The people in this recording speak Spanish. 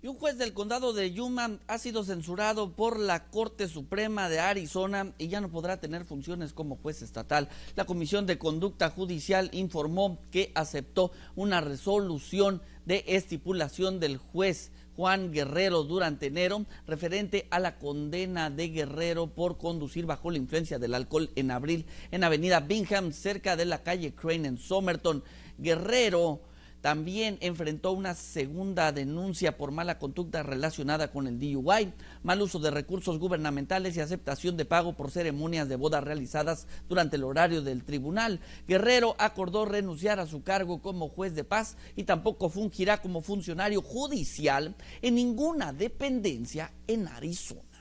Y un juez del condado de Yuma ha sido censurado por la Corte Suprema de Arizona y ya no podrá tener funciones como juez estatal. La Comisión de Conducta Judicial informó que aceptó una resolución de estipulación del juez Juan Guerrero durante enero referente a la condena de Guerrero por conducir bajo la influencia del alcohol en abril en Avenida Bingham cerca de la calle Crane en Somerton. Guerrero también enfrentó una segunda denuncia por mala conducta relacionada con el DUI, mal uso de recursos gubernamentales y aceptación de pago por ceremonias de boda realizadas durante el horario del tribunal. Guerrero acordó renunciar a su cargo como juez de paz y tampoco fungirá como funcionario judicial en ninguna dependencia en Arizona.